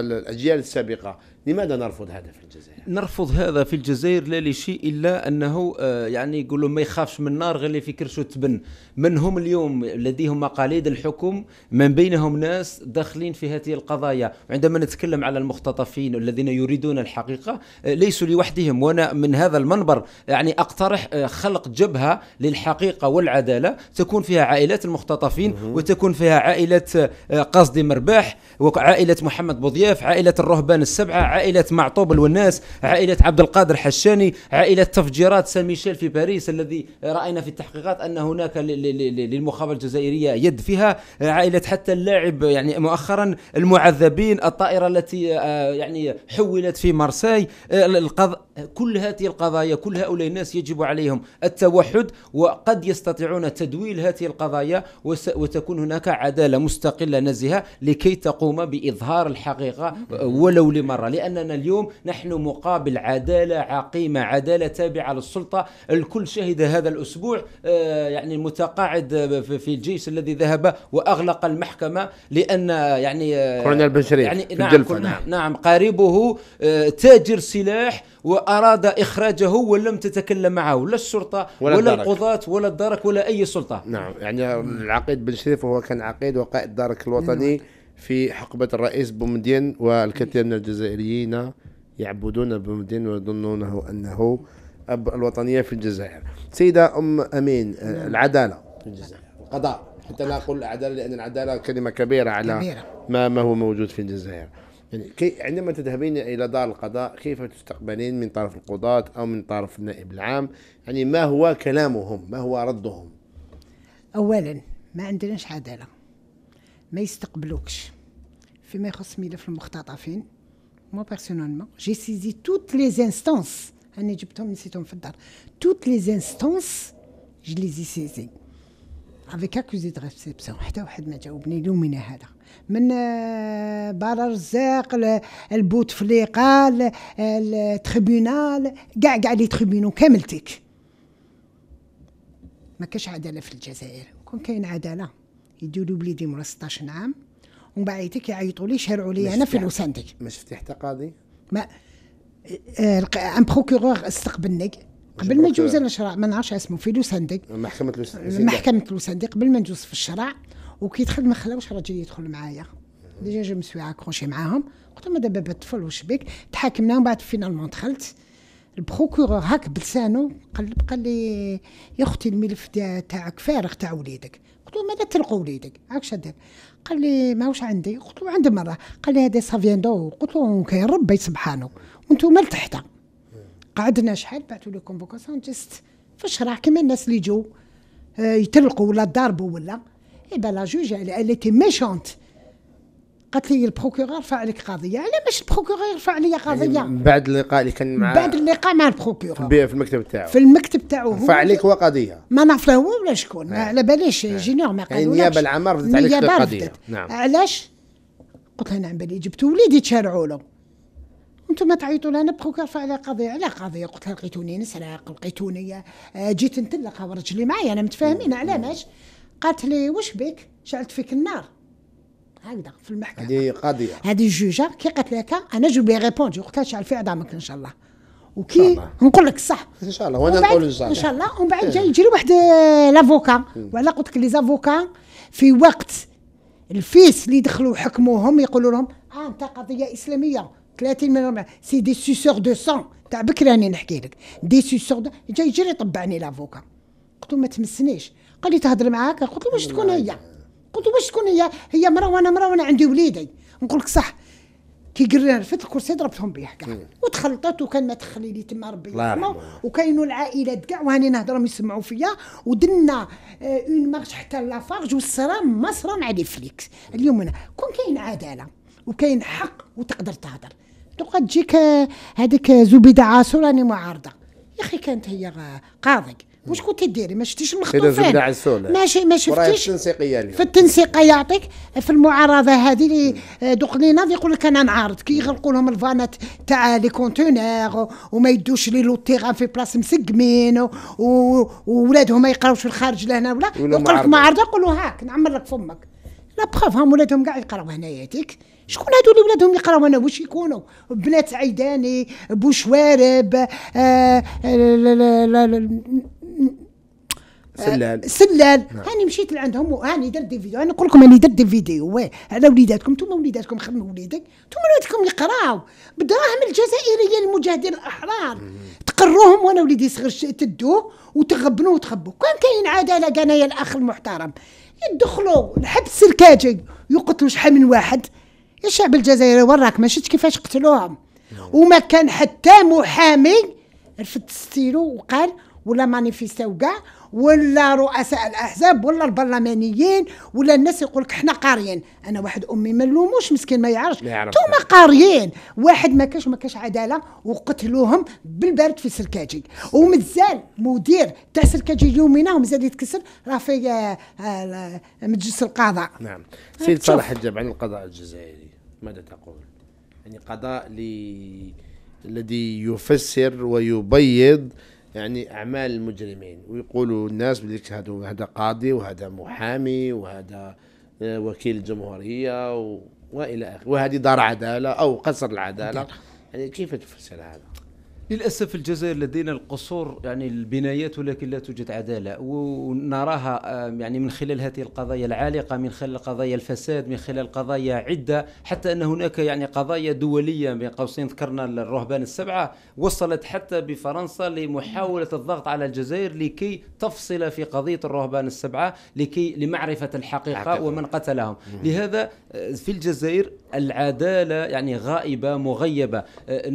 Speaker 1: الاجيال السابقه لماذا نرفض هذا في الجزائر؟
Speaker 3: نرفض هذا في الجزائر لا لشيء الا انه آه، يعني يقولوا ما يخافش من النار غير اللي في كرشو تبن من هم اليوم لديهم مقاليد الحكم من بينهم ناس داخلين في هذه القضايا عندما نتكلم على المختطفين الذين يريدون الحقيقه آه، ليسوا لوحدهم وانا من هذا المنبر آه، يعني اقترح خلق جبهه للحقيقه والعداله تكون فيها عائلات المختطفين وتكون فيها عائله قصدي مرباح وعائله محمد بوضياف عائله الرهبان السبعه عائله معطوب والناس عائله عبد القادر حشاني عائله تفجيرات سان ميشيل في باريس الذي راينا في التحقيقات ان هناك للمخابره الجزائريه يد فيها عائله حتى اللاعب يعني مؤخرا المعذبين الطائره التي آه، يعني حولت في مارساي آه، القض... كل هذه القضايا كل هؤلاء الناس يجب عليهم التوحد وقد يستطيعون تدويل هذه القضايا وس... وتكون هناك عداله مستقله نزهه لكي تقوم باظهار الحقيقه آه، ولو لمره لأن لأننا اليوم نحن مقابل عدالة عقيمة عدالة تابعة للسلطة الكل شهد هذا الأسبوع آه، يعني المتقاعد في الجيش الذي ذهب وأغلق المحكمة لأن يعني آه، كورنيل بن شريف يعني نعم, نعم نعم قريبه آه، تاجر سلاح واراد اخراجه ولم
Speaker 1: تتكلم معه لا الشرطه ولا, ولا القضاة ولا الدرك ولا اي سلطه نعم يعني العقيد بن شريف هو كان عقيد وقائد الدرك الوطني نعم. في حقبة الرئيس بومدين والكثير من الجزائريين يعبدون بومدين ويظنونه أنه أب الوطنية في الجزائر سيدة أم أمين نعم. العدالة في الجزائر القضاء حتى لا أقول العدالة لأن العدالة كلمة كبيرة على ما, ما هو موجود في الجزائر يعني كي عندما تذهبين الى دار القضاء كيف تستقبلين من طرف القضاة او من طرف النائب العام يعني ما هو كلامهم ما هو ردهم
Speaker 2: اولا ما عندناش عداله ما يستقبلوكش فيما يخص ملف المختطفين مو بيرسونالمون جي سيزي توت لي انستانس انا جبتهم نسيتهم في الدار توت لي انستانس جي لي سيزي افيك اكوزي دو ريسبسيون حتى واحد ما جاوبني لومينا هذا من بار الرزاق البوتفليقه التريبونال كاع كاع لي تريبونو كاملتك ما كاش عداله في الجزائر كون كاين عداله يديروا دي عمره 16 عام ومن بعد كيعيطوا لي شارعوا لي انا في الوسندي
Speaker 1: ما شفتي حتى قاضي
Speaker 2: ما ان بروكورور استقبلني قبل ما نجوز انا شرع ما نعرفش اسمه في لوسندق محكمه لوسندق محكمه لوسندق قبل ما نجوز في الشرع وكي دخل ما خلاوش راجلي يدخل معايا ديجا جو مسوي اكروشي معاهم قلت لهم دابا الطفل واش بك تحاكمنا ومن بعد فينالمون دخلت البروكورور هاك بلسانه قال قال لي يا اختي الملف تاعك فارغ تاع وليدك قلت له ماذا تلقى وليدك هاك شدد قال لي ماهوش عندي قلت له عند مره قال لي هذا سافيان دو قلت له كاين ربي سبحانه وانتم لتحت قعدنا شحال بعثوا لي كونفوكاسيون جست في الشرع كيما الناس اللي جو آه، يتلقوا ولا ضاربوا ولا اي با لا جوج اللي تي ميشونت قالت لي البروكورور رفع عليك قضيه على باش البروكورور يرفع عليا يعني قضيه يعني
Speaker 1: بعد اللقاء اللي كان مع بعد
Speaker 2: اللقاء مع البروكورور في
Speaker 1: المكتب تاعو في
Speaker 2: المكتب تاعو رفع عليك قضيه ما نعرف لا هو ولا شكون ما نعم. على باليش نعم. جينيور ما قالولكش يعني النيابه العامه رفضت عليك القضيه نعم علاش قلت انا على نعم، بالي جبت وليدي تشارعوا له انتم تعيطوا لنا بقوك رفع على قضيه على قضيه قلت لها لقيتوني نسرق لقيتوني آه، جيت نتلقى ورجلي معايا انا متفاهمين على ماش قالت لي واش بك شعلت فيك النار هكذا في المحكمه
Speaker 1: هذه قضيه
Speaker 2: هذه الجوجه كي قالت لك انا جو بي ريبوندي وقتها شعل في عظامك ان شاء الله وكي نقول لك صح ان شاء الله وانا نقول ان شاء الله ان شاء الله ومن بعد إيه. جاي يجري واحد آه، لافوكا إيه. وعلى قلت لك لي زافوكا في وقت الفيس اللي دخلوا حكموهم يقولوا لهم اه انت قضيه اسلاميه 30 مليون سي دي سوسور دو سون تاع بكري راني نحكي لك دي سوسور دو جاي يجري يطبعني لافوكا قلت له ما تمسنيش قال لي تهضر معاك قلت له واش تكون هي قلت واش شكون هي هي مرا وانا مرا وانا عندي وليدي نقول لك صح كي قرينا رفت الكرسي ضربتهم بيه كاع وتخلطت وكان ما تخلي لي تما ربي يرحمه وكاينوا العائلات كاع وهاني نهضرهم يسمعوا فيا ودنا اون آه، مارش حتى لافارج صرا مع على فليكس اليوم انا كون كاين عداله وكاين حق وتقدر تهضر تبقى تجيك آه، هذيك زبيده عاصو راني معارضه يا اخي كانت هي قاضي واش كنت ديري ما شفتيش المخطوفين اذا ماشي ما شفتيش في التنسيقيه اليوم في التنسيقه يعطيك في المعارضه هذه اللي آه، دقنينا يقول لك انا نعارض كي يغلقوا لهم الفانات تاع لي كونتينر وما يدوش لي لو تيغان في بلاص مسقمين وولادهم ما يقراوش في الخارج لهنا ولا يقول لك معارضه يقول له هاك نعمر لك فمك لا بخاف هم ولادهم كاع يقراو هنايا تيك شكون هادو اللي ولادهم يقراو هنا واش يكونوا بنات عيداني بوشوارب آه, آه، سلال سلال نعم. هاني مشيت لعندهم وهاني درت دي فيديو انا نقول لكم انا درت دي فيديو واه على وليداتكم انتم وليداتكم خدموا وليدك انتم وليداتكم يقراو بدراهم الجزائريه المجاهدين الاحرار تقروهم وانا وليدي صغير تدوه وتغبنوه وتخبوه كان كاين عداله كان يا الاخ المحترم يدخلوا الحبس الكاجي يقتلوا شحال من واحد يا الشعب الجزائري وراك ما شفت كيفاش قتلوهم نعم. وما كان حتى محامي رفد الستيلو وقال ولا مانيفيستا وكاع ولا رؤساء الاحزاب ولا البرلمانيين ولا الناس يقول لك حنا قاريين انا واحد امي ما نلوموش مسكين ما يعرفش انتوما قاريين واحد ما كاش ما كاش عداله وقتلوهم بالبرد في سركاجي ومازال مدير تاع سركاجي يومينا ومازال يتكسر راه في آه، آه، مجلس القضاء نعم سيد آه، صالح
Speaker 1: الجاب عن القضاء الجزائري ماذا تقول يعني قضاء لي الذي يفسر ويبيض يعني أعمال المجرمين ويقولوا الناس بليك هذا قاضي وهذا محامي وهذا آه، وكيل الجمهورية و... وإلى آخره وهذه دار عدالة أو قصر العدالة نعم. يعني كيف تفسر هذا؟
Speaker 3: للاسف في الجزائر لدينا القصور يعني البنايات ولكن لا توجد عداله ونراها آه، يعني من خلال هذه القضايا العالقه من خلال قضايا الفساد من خلال قضايا عده حتى ان هناك يعني قضايا دوليه بين قوسين ذكرنا الرهبان السبعه وصلت حتى بفرنسا لمحاوله الضغط على الجزائر لكي تفصل في قضيه الرهبان السبعه لكي لمعرفه الحقيقه ومن قتلهم لهذا آه، في الجزائر العداله يعني غائبه مغيبه آه،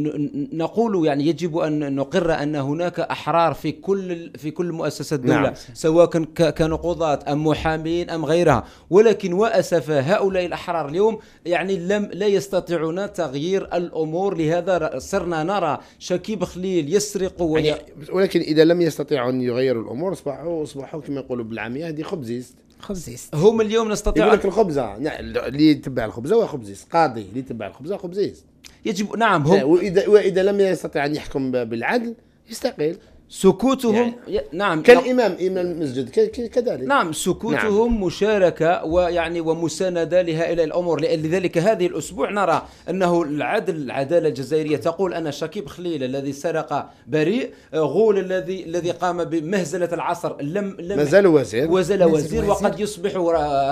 Speaker 3: نقول يعني يجب يجب ان نقر ان هناك احرار في كل في كل مؤسسات الدوله نعم. سواء كانوا قضاة ام محامين ام غيرها ولكن واسف هؤلاء الاحرار اليوم يعني لم لا يستطيعون تغيير الامور لهذا صرنا نرى شكيب خليل يسرق وي... يعني ولكن
Speaker 1: اذا لم يستطيعوا ان يغيروا الامور اصبحوا اصبحوا كما يقولوا بالعاميه هذه خبزيست خبزيست هم اليوم نستطيع يقول لك الخبزه نعم، اللي يتبع الخبزه هو خبزيست قاضي اللي يتبع الخبزه خبزيست يجب نعم هم واذا واذا لم يستطع ان يحكم بالعدل يستقيل
Speaker 3: سكوتهم يعني
Speaker 1: نعم كالامام امام المسجد كذلك نعم سكوتهم
Speaker 3: نعم. مشاركه ويعني ومسانده لهؤلاء الامور لذلك هذه الاسبوع نرى انه العدل العداله الجزائريه تقول ان شكيب خليل الذي سرق بريء غول الذي الذي قام بمهزله العصر لم لم مازال
Speaker 1: وزير وزال وزير وقد
Speaker 3: يصبح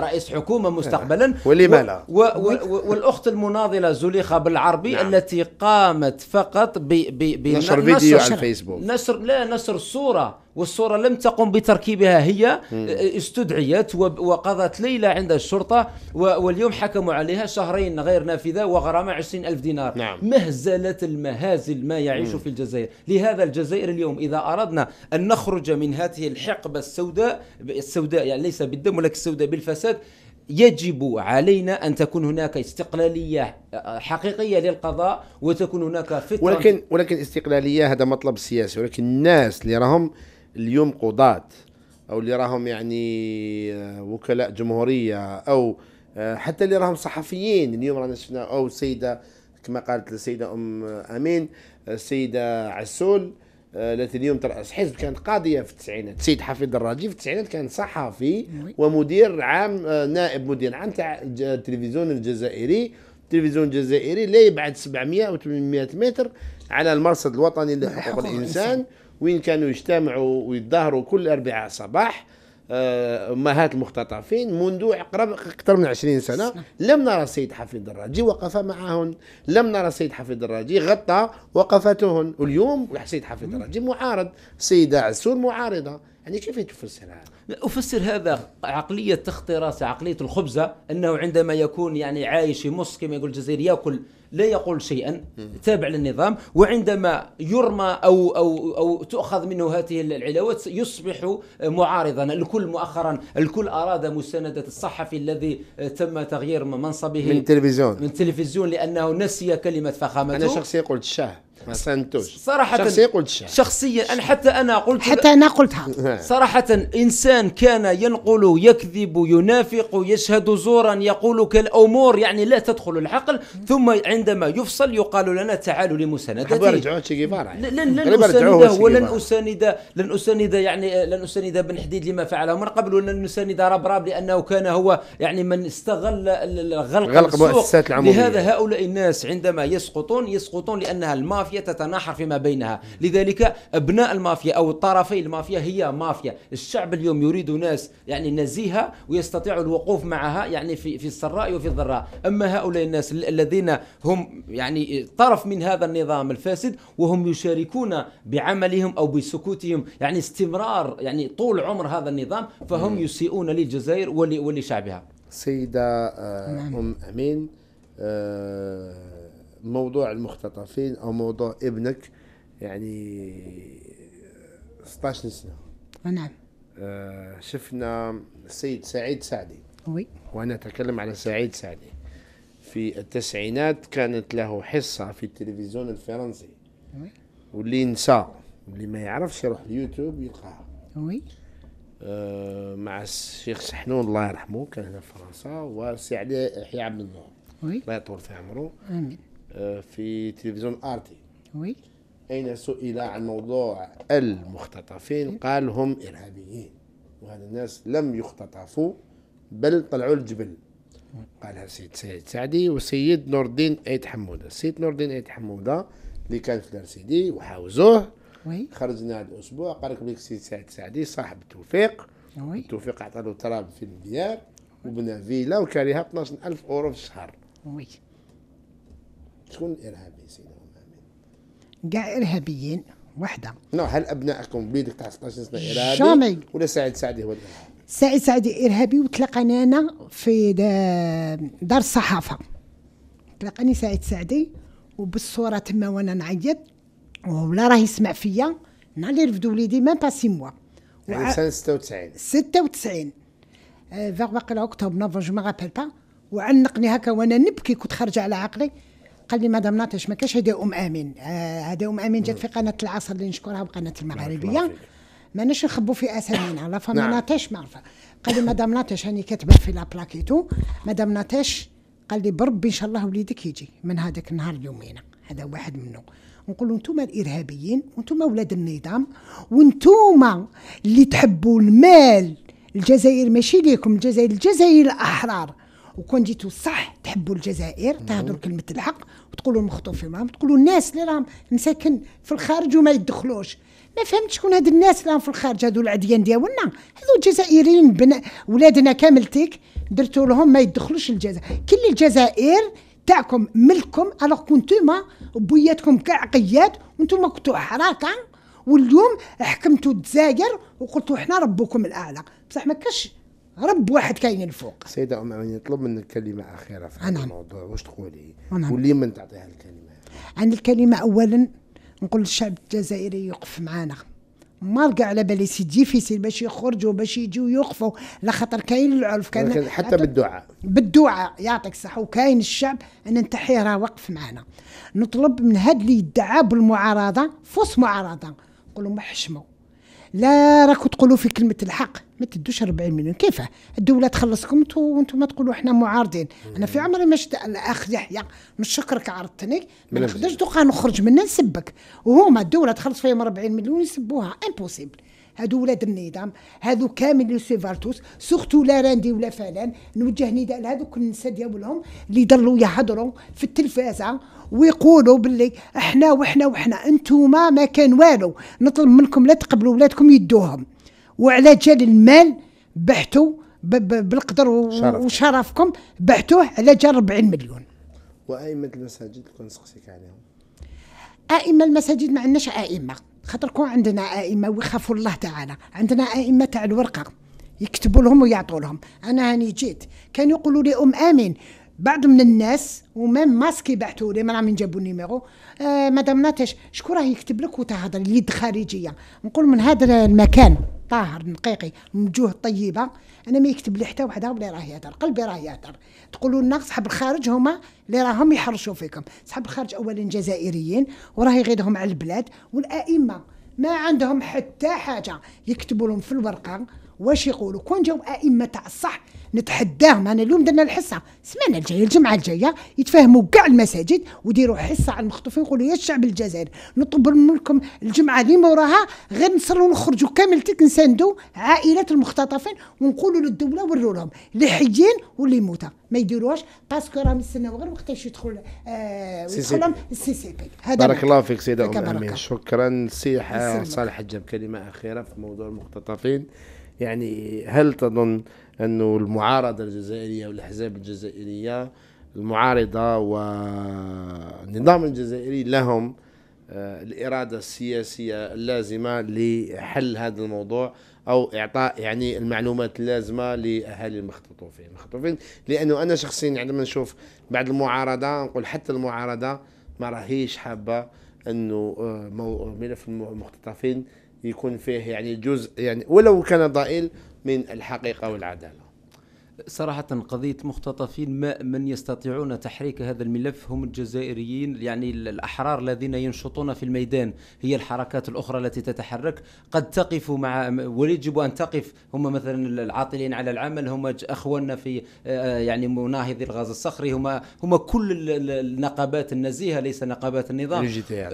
Speaker 3: رئيس حكومه مستقبلا نعم. ولما لا و و و والاخت المناضله زليخه بالعربي نعم. التي قامت فقط بنشر فيديو على الفيسبوك نشر لا نشر الصورة والصورة لم تقم بتركيبها هي استدعيت وقضت ليلة عند الشرطة واليوم حكموا عليها شهرين غير نافذة وغرامة عشرين ألف دينار نعم. مهزلة المهازل ما يعيش في الجزائر لهذا الجزائر اليوم إذا أردنا أن نخرج من هذه الحقبة السوداء السوداء يعني ليس بالدم ولكن السوداء بالفساد يجب علينا ان تكون هناك استقلاليه آه، حقيقيه للقضاء وتكون هناك فطره ولكن
Speaker 1: ولكن استقلاليه هذا مطلب سياسي ولكن الناس اللي راهم اليوم قضاة او اللي راهم يعني آه، وكلاء جمهوريه او آه، حتى اللي راهم صحفيين اليوم رانا شفنا او السيده كما قالت السيده ام امين السيده عسول التي آه، اليوم ترأس حزب كانت قاضية في التسعينات السيد حفيظ الراجي في التسعينات كان صحفي ومدير عام آه، نائب مدير عام تاع التلفزيون الجزائري التلفزيون الجزائري لا يبعد 700 أو 800 متر على المرصد الوطني لحقوق الإنسان وين كانوا يجتمعوا ويتظاهروا كل أربعاء صباح آه، امهات المختطفين منذ قرب اكثر من 20 سنه لم نرى السيد حفيظ الراجي وقف معهن لم نرى السيد حفيظ الراجي غطى وقفتهن واليوم السيد حفيظ الراجي معارض السيده عسول معارضه يعني كيف تفسر هذا؟
Speaker 3: افسر هذا عقليه راسي عقليه الخبزه انه عندما يكون يعني عايش في مصر كما يقول الجزائر ياكل لا يقول شيئا تابع للنظام وعندما يرمى أو, أو, أو تؤخذ منه هذه العلاوات يصبح معارضا الكل مؤخرا الكل أراد مساندة الصحفي الذي تم تغيير منصبه من
Speaker 1: التلفزيون من
Speaker 3: التلفزيون لأنه نسي كلمة فخامته أنا شخصيا قلت الشاه ما سانتوش صراحة شخصيا قلت شيء شخصيا أنا حتى أنا قلت حتى أنا
Speaker 2: قلتها
Speaker 3: صراحة إنسان كان ينقل يكذب ينافق يشهد زورا يقول كالأمور يعني لا تدخل العقل ثم عندما يفصل يقال لنا تعالوا لمساندته رجعوه يعني. لن لن أسانده ولن أساند لن أساند يعني لن أساند بن حديد لما فعله من قبل ولن أساند راب لأنه كان هو يعني من استغل غلق, غلق السوق لهذا هؤلاء الناس عندما يسقطون يسقطون لأنها المافيا المافيا تتناحر فيما بينها لذلك ابناء المافيا او طرفي المافيا هي مافيا الشعب اليوم يريد ناس يعني نزيهه ويستطيع الوقوف معها يعني في في السراء وفي الضراء اما هؤلاء الناس الذين هم يعني طرف من هذا النظام الفاسد وهم يشاركون بعملهم او بسكوتهم يعني استمرار يعني طول عمر هذا النظام فهم يسيئون للجزائر ولشعبها
Speaker 1: سيده آه، نعم. ام امين أه موضوع المختطفين او موضوع ابنك يعني 16 سنه آه، نعم آه شفنا السيد سعيد سعدي وي وانا اتكلم على سعيد سعدي في التسعينات كانت له حصه في التلفزيون الفرنسي وي واللي نسى واللي ما يعرفش يروح اليوتيوب يلقاها وي آه مع الشيخ سحنون الله يرحمه كان هنا في فرنسا وسي يحيى عبد النور الله يطول في عمره امين آه، في تلفزيون ارتي وي اين سئل عن موضوع المختطفين إيه. قال هم ارهابيين وهذا الناس لم يختطفوا بل طلعوا الجبل قالها السيد سعيد سعدي والسيد نور الدين ايت حموده السيد نور الدين ايت حموده اللي كان في دار سيدي وحاوزوه وي خرجنا هذا الاسبوع قال لك السيد سعيد سعدي صاحب توفيق وي توفيق عطى له تراب في الديار وبنى فيلا وكاريها 12000 اورو في الشهر وي شكون الارهابي سيدي
Speaker 2: كاع ارهابيين
Speaker 1: وحده نو هل ابنائكم بيدك تاع 16 سنه ارهابي ولا سعيد سعدي هو الارهابي
Speaker 2: سعيد سعدي ارهابي وتلاقاني انا في دار الصحافه تلاقاني سعيد سعدي وبالصوره تما وانا نعيط ولا راه يسمع فيا نهار اللي رفدوا وليدي ما با سي موا يعني سنه
Speaker 1: 96
Speaker 2: 96 فيغ باقي اكتوبر نوفمبر جو ما غابيل با وعنقني هكا وانا نبكي كنت خارجه على عقلي قال لي مدام ناطش ما كاش هذا ام امين آه ام امين جات في قناه العصر اللي نشكرها وقناه المغاربيه ماناش نخبوا في اسامينا لا فما نعم. ما عرفها قال لي مدام ناطش هاني كاتبه في لابلاكيتو مدام ناطش قال لي بربي ان شاء الله وليدك يجي من هذاك النهار اليومين هذا واحد منه نقول له انتم الارهابيين وانتم اولاد النظام وانتم اللي تحبوا المال الجزائر ماشي ليكم الجزائر الجزائر الاحرار وكون جيتوا صح تحبوا الجزائر تهضروا كلمه الحق وتقولوا المخطوفين راهم تقولوا الناس اللي راهم مساكن في الخارج وما يدخلوش ما فهمتش شكون هاد الناس اللي راهم في الخارج هادو العديان دياولنا هادو الجزائريين بنا ولادنا كامل تيك درتوا لهم ما يدخلوش الجزائر كل الجزائر تاعكم ملككم الوغ كنتوما بوياتكم كاع قياد وانتوما كنتو حراكه واليوم حكمتوا الجزائر وقلتوا حنا ربكم الاعلى بصح ما كاش رب واحد كاين الفوق
Speaker 1: سيدة أم أمين نطلب منك كلمة أخيرة في هذا نعم. الموضوع واش تقولي ولي نعم. من تعطيها الكلمة
Speaker 2: عن الكلمة أولا نقول للشعب الجزائري يقف معانا ما لقى على بالي سي ديفيسيل باش يخرجوا باش يجيو يوقفوا لا خاطر كاين العرف كان حتى بالدعاء بالدعاء يعطيك الصحه وكاين الشعب ان نتحيه راه واقف معنا نطلب من هاد اللي يدعى بالمعارضه فوس معارضه نقول لهم احشموا لا راكو تقولوا في كلمه الحق ما تدوش 40 مليون كيفاه الدوله تخلصكم وانتم ما تقولوا احنا معارضين انا في عمري ما شفت الاخ يحيى نشكرك عرضتني ما نقدرش دوكا نخرج منها نسبك وهما الدوله تخلص فيهم 40 مليون يسبوها امبوسيبل هادو ولاد النظام هادو كامل لي سيفارتوس سورتو لا راندي ولا فلان نوجه نداء لهذوك النساء ديالهم اللي ضلوا يهضروا في التلفازه ويقولوا باللي احنا وحنا وحنا انتوما ما كان والو نطلب منكم لا تقبلوا ولادكم يدوهم وعلى جال المال بحتوا بالقدر وشرفكم بحتوه على جال 40 مليون
Speaker 1: وائمه المساجد كنت نسقسيك عليهم
Speaker 2: ائمه المساجد ما عندناش ائمه خاطر كون عندنا ائمه ويخافوا الله تعالى عندنا ائمه تاع الورقه يكتبوا لهم ويعطوا لهم انا هاني جيت كانوا يقولوا لي ام امين بعض من الناس ومام ماسك يبعثوا لي من جابوا النيميرو آه مدام ناتش شكون راه يكتب لك وتهضر اليد خارجيه نقول من هذا المكان طاهر نقيقي من طيبه انا ما يكتب لي حتى وحده ولا راه يهدر قلبي راه يهدر تقولوا لنا صحاب الخارج هما اللي راهم يحرشوا فيكم صحاب الخارج اولا جزائريين وراه يغيدهم على البلاد والائمه ما عندهم حتى حاجه يكتبوا لهم في الورقه واش يقولوا كون جاو ائمه تاع الصح نتحداهم انا اليوم درنا الحصه سمعنا الجايه الجمعه الجايه يتفاهموا كاع المساجد ويديروا حصه على المخطوفين يقولوا يا الشعب الجزائري نطلب منكم الجمعه اللي موراها غير نصلوا نخرجوا كامل تيك نساندوا عائلات المختطفين ونقولوا للدوله وروا لهم اللي حيين واللي موتى ما يديروهاش باسكو راهم يستناو غير وقتاش يدخل يدخل آه، السي سي بي هذا بارك الله فيك سيدة ام امين
Speaker 1: شكرا سي صالح
Speaker 2: حجاب كلمه
Speaker 1: اخيره في موضوع المختطفين يعني هل تظن انه المعارضه الجزائريه والاحزاب الجزائريه المعارضه والنظام الجزائري لهم آه، الاراده السياسيه اللازمه لحل هذا الموضوع او اعطاء يعني المعلومات اللازمه لاهالي المخطوفين المخطوفين لانه انا شخصيا عندما نشوف بعد المعارضه نقول حتى المعارضه ما راهيش حابه انه آه، ملف المختطفين يكون فيه يعني جزء يعني ولو كان ضئيل من الحقيقة والعدالة صراحة
Speaker 3: قضية مختطفين ما من يستطيعون تحريك هذا الملف هم الجزائريين يعني الأحرار الذين ينشطون في الميدان هي الحركات الأخرى التي تتحرك قد تقف مع ويجب أن تقف هم مثلا العاطلين على العمل هم أخواننا في آه، آه، يعني مناهضي الغاز الصخري هم هم كل النقابات النزيهة ليس نقابات النظام نعم.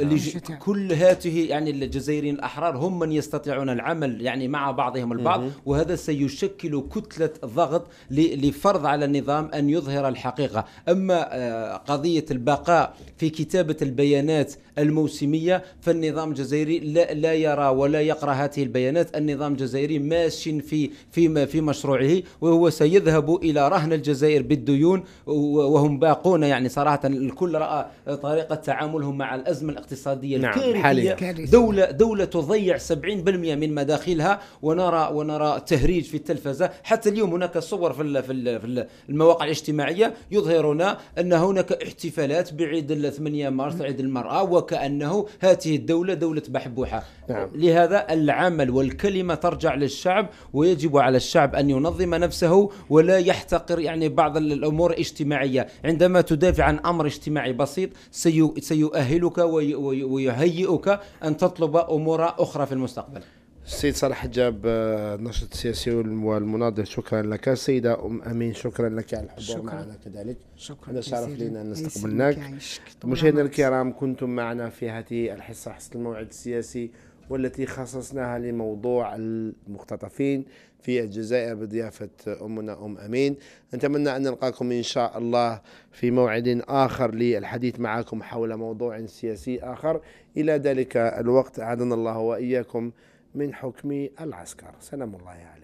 Speaker 3: كل هاته يعني الجزائريين الأحرار هم من يستطيعون العمل يعني مع بعضهم البعض وهذا سيشكل كتلة ضغط لفرض على النظام أن يظهر الحقيقة أما آه، قضية البقاء في كتابة البيانات الموسمية فالنظام الجزائري لا, لا يرى ولا يقرأ هذه البيانات النظام الجزائري ماش في في في مشروعه وهو سيذهب إلى رهن الجزائر بالديون وهم باقون يعني صراحة الكل رأى طريقة تعاملهم مع الأزمة الاقتصادية نعم حاليا دولة دولة تضيع 70% من مداخلها ونرى ونرى تهريج في التلفزة حتى اليوم هناك صور في في في المواقع الاجتماعيه يظهرون ان هناك احتفالات بعيد 8 مارس عيد المراه وكانه هذه الدوله دوله بحبوحه نعم. لهذا العمل والكلمه ترجع للشعب ويجب على الشعب ان ينظم نفسه ولا يحتقر يعني بعض الامور الاجتماعيه عندما تدافع عن امر اجتماعي بسيط
Speaker 1: سيؤهلك ويهيئك ان تطلب امور اخرى في المستقبل السيد صالح حجاب الناشط آه، السياسي والمناضل شكرا لك السيدة أم أمين شكرا لك على الحضور معنا كذلك شكرا هذا شرف لنا أن نستقبلناك مشاهدينا الكرام كنتم معنا في هذه الحصة حصة الموعد السياسي والتي خصصناها لموضوع المختطفين في الجزائر بضيافة أمنا أم أمين نتمنى أن نلقاكم إن شاء الله في موعد آخر للحديث معكم حول موضوع سياسي آخر إلى ذلك الوقت أعدنا الله وإياكم من حكم العسكر سلام الله عليه يعني.